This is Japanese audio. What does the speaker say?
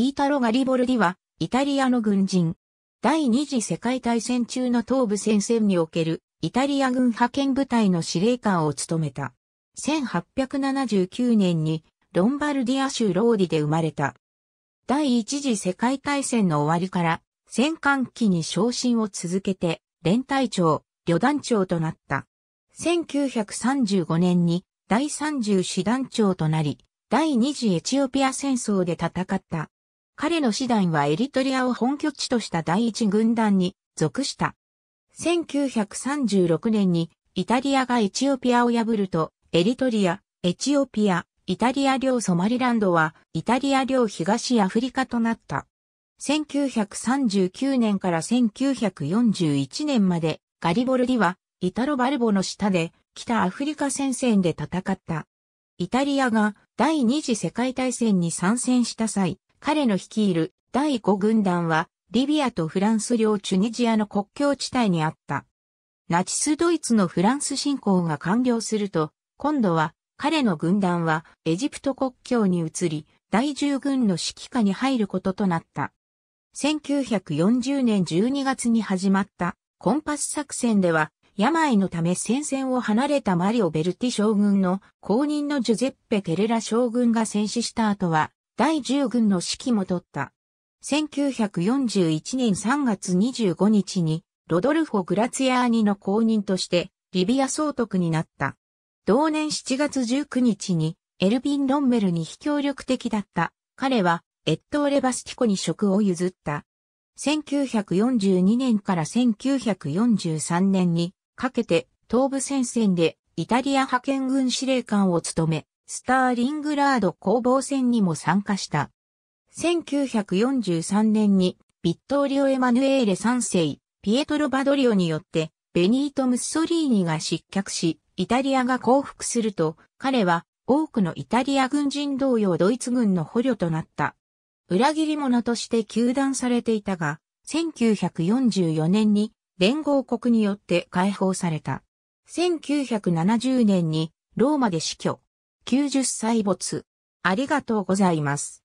イータロ・ガリボルディは、イタリアの軍人。第二次世界大戦中の東部戦線における、イタリア軍派遣部隊の司令官を務めた。1879年に、ロンバルディア州ローディで生まれた。第一次世界大戦の終わりから、戦艦機に昇進を続けて、連隊長、旅団長となった。1935年に、第30師団長となり、第二次エチオピア戦争で戦った。彼の師団はエリトリアを本拠地とした第一軍団に属した。1936年にイタリアがエチオピアを破ると、エリトリア、エチオピア、イタリア領ソマリランドはイタリア領東アフリカとなった。1939年から1941年までガリボルディはイタロ・バルボの下で北アフリカ戦線で戦った。イタリアが第二次世界大戦に参戦した際、彼の率いる第5軍団は、リビアとフランス領チュニジアの国境地帯にあった。ナチスドイツのフランス侵攻が完了すると、今度は彼の軍団はエジプト国境に移り、第10軍の指揮下に入ることとなった。1940年12月に始まったコンパス作戦では、病のため戦線を離れたマリオ・ベルティ将軍の後任のジュゼッペ・ケレラ将軍が戦死した後は、第10軍の指揮も取った。1941年3月25日に、ロドルフォ・グラツィアーニの後任として、リビア総督になった。同年7月19日に、エルビン・ロンメルに非協力的だった。彼は、エットーレ・バスティコに職を譲った。1942年から1943年にかけて東部戦線でイタリア派遣軍司令官を務め、スターリングラード攻防戦にも参加した。1943年に、ビットーリオ・エマヌエーレ3世、ピエトロ・バドリオによって、ベニート・ムッソリーニが失脚し、イタリアが降伏すると、彼は多くのイタリア軍人同様ドイツ軍の捕虜となった。裏切り者として求断されていたが、1944年に連合国によって解放された。1970年にローマで死去。90歳没。ありがとうございます。